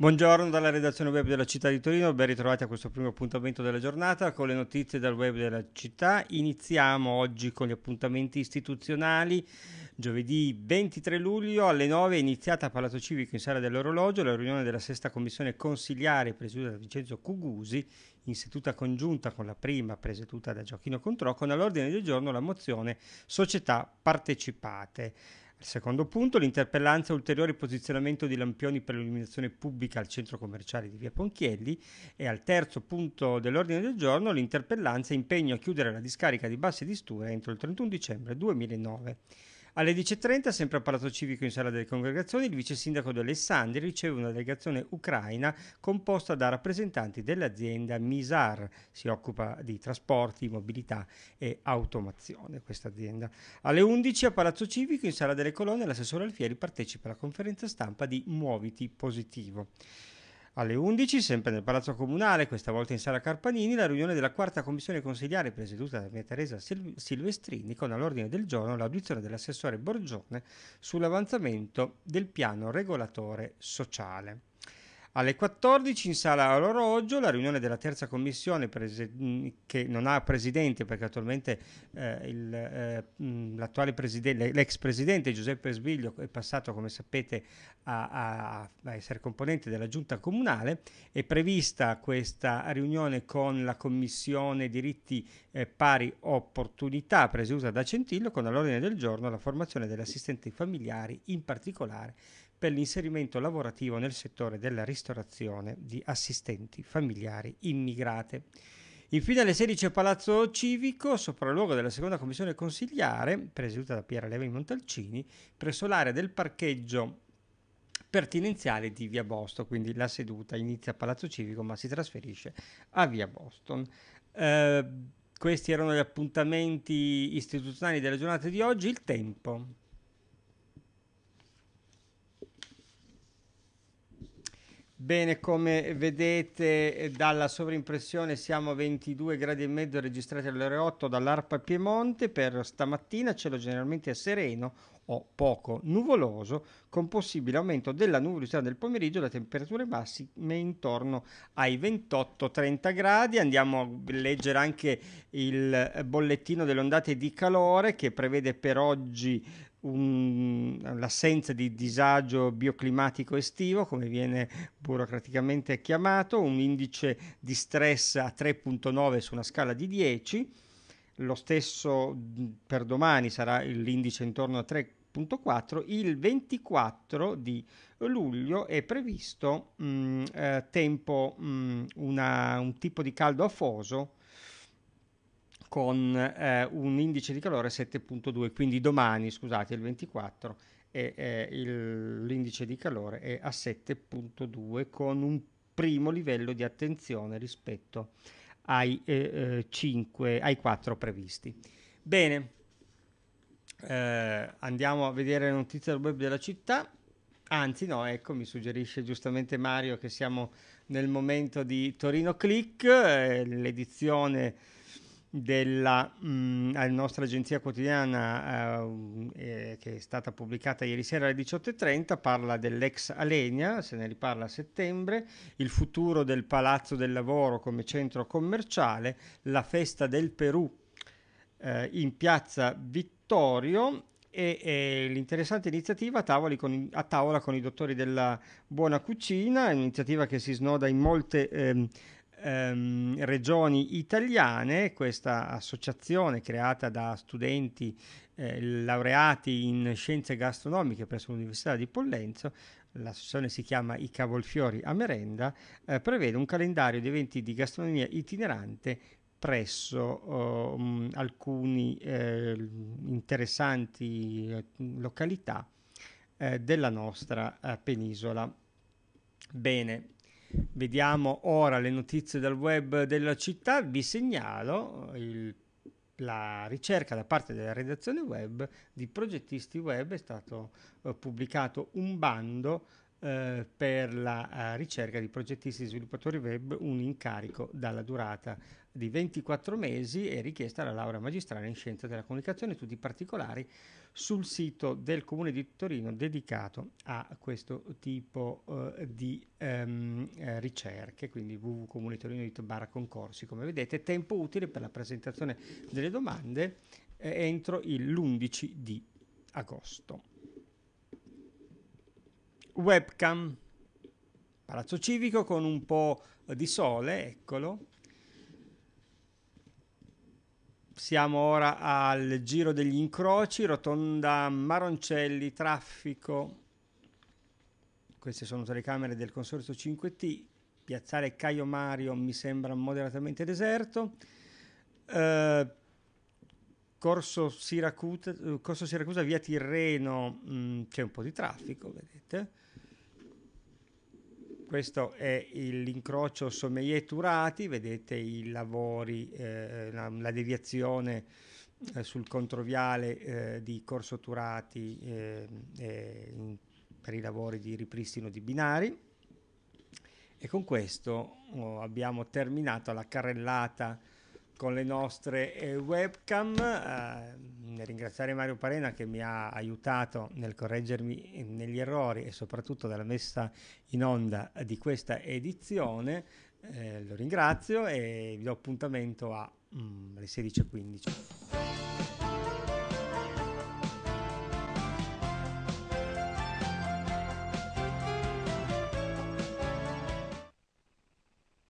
Buongiorno dalla redazione web della città di Torino, ben ritrovati a questo primo appuntamento della giornata con le notizie dal web della città. Iniziamo oggi con gli appuntamenti istituzionali. Giovedì 23 luglio alle 9 è iniziata a Palazzo Civico in Sala dell'Orologio la riunione della sesta commissione consigliare presieduta da Vincenzo Cugusi in seduta congiunta con la prima presieduta da Gioacchino Contrò, con all'ordine del giorno la mozione Società partecipate. Il secondo punto, l'interpellanza ulteriore posizionamento di lampioni per l'illuminazione pubblica al centro commerciale di Via Ponchielli e al terzo punto dell'ordine del giorno l'interpellanza impegno a chiudere la discarica di Bassi di Stura entro il 31 dicembre 2009. Alle 10.30, sempre a Palazzo Civico in Sala delle Congregazioni, il vice sindaco di Alessandria riceve una delegazione ucraina composta da rappresentanti dell'azienda Misar, si occupa di trasporti, mobilità e automazione questa azienda. Alle 11 a Palazzo Civico in Sala delle Colonne l'assessore Alfieri partecipa alla conferenza stampa di Muoviti Positivo. Alle 11, sempre nel Palazzo Comunale, questa volta in sala Carpanini, la riunione della quarta commissione consigliare presieduta da Maria Teresa Sil Silvestrini con all'ordine del giorno l'audizione dell'assessore Borgione sull'avanzamento del piano regolatore sociale. Alle 14 in sala all'orologio la riunione della terza commissione prese- che non ha presidente perché attualmente eh, il, eh, l'attuale presidente, l'ex presidente Giuseppe Sbiglio è passato come sapete a, a, a, essere componente della giunta comunale, è prevista questa riunione con la commissione diritti eh, pari opportunità presieduta da Centillo con all'ordine del giorno la formazione degli assistenti familiari in particolare per l'inserimento lavorativo nel settore della ristorazione di assistenti familiari immigrate. Infine alle 16 Palazzo Civico, sopralluogo della seconda commissione consigliare, presieduta da Piera Levi Montalcini, presso l'area del parcheggio pertinenziale di Via Boston, quindi la seduta inizia a Palazzo Civico ma si trasferisce a Via Boston. Eh, questi erano gli appuntamenti istituzionali della giornata di oggi, il tempo. Bene, come vedete eh, dalla sovrimpressione siamo a 22 gradi e mezzo registrati alle ore 8 dall'Arpa Piemonte. Per stamattina cielo generalmente sereno o poco nuvoloso, con possibile aumento della nuvolosità nel pomeriggio, le temperature massime intorno ai 28-30 gradi. Andiamo a leggere anche il bollettino delle ondate di calore che prevede per oggi l'assenza di disagio bioclimatico estivo, come viene burocraticamente chiamato, un indice di stress a 3.9 su una scala di 10, lo stesso per domani sarà l'indice intorno a 3.4, il 24 di luglio è previsto mh, mm, eh, tempo, mh, mm, una, un tipo di caldo afoso con eh, un indice di calore 7.2, quindi domani, scusate, il 24, eh, l'indice di calore è a 7.2 con un primo livello di attenzione rispetto ai, 5, eh, eh, ai 4 previsti. Bene, eh, andiamo a vedere le notizie del web della città. Anzi, no, ecco, mi suggerisce giustamente Mario che siamo nel momento di Torino Click, eh, l'edizione della mh, mm, nostra agenzia quotidiana eh, eh, che è stata pubblicata ieri sera alle 18.30 parla dell'ex Alenia, se ne riparla a settembre, il futuro del Palazzo del Lavoro come centro commerciale, la festa del Perù eh, in piazza Vittorio e, e, l'interessante iniziativa a, con, a, tavola con i dottori della buona cucina, un'iniziativa che si snoda in molte... Ehm, ehm, regioni italiane, questa associazione creata da studenti eh, laureati in scienze gastronomiche presso l'Università di Pollenzo, l'associazione si chiama I Cavolfiori a Merenda, eh, prevede un calendario di eventi di gastronomia itinerante presso eh, oh, mm, alcune eh, interessanti eh, località eh, della nostra eh, penisola. Bene, Vediamo ora le notizie dal web della città. Vi segnalo il, la ricerca da parte della redazione web di progettisti web. È stato eh, pubblicato un bando eh, per la eh, ricerca di progettisti e sviluppatori web, un incarico dalla durata di 24 mesi è richiesta la laurea magistrale in scienza della comunicazione, tutti i particolari sul sito del Comune di Torino dedicato a questo tipo eh, di ehm, eh, ricerche, quindi www.comunitorino.it barra concorsi, come vedete, tempo utile per la presentazione delle domande eh, entro l'11 di agosto. Webcam, Palazzo Civico con un po' di sole, eccolo, siamo ora al giro degli incroci, rotonda Maroncelli, traffico. Queste sono telecamere del consorzio 5T. Piazzale Caio Mario mi sembra moderatamente deserto. Eh, Corso Siracusa, Corso Siracusa, via Tirreno, mh, mm, c'è un po' di traffico, vedete questo è l'incrocio Sommelier-Turati, vedete i lavori, eh, la, la, deviazione eh, sul controviale eh, di Corso Turati eh, in, per i lavori di ripristino di binari. E con questo oh, abbiamo terminato la carrellata con le nostre eh, webcam. Eh, ringraziare Mario Parena che mi ha aiutato nel correggermi negli errori e soprattutto nella messa in onda di questa edizione. Eh, lo ringrazio e vi do appuntamento mm, alle 16.15.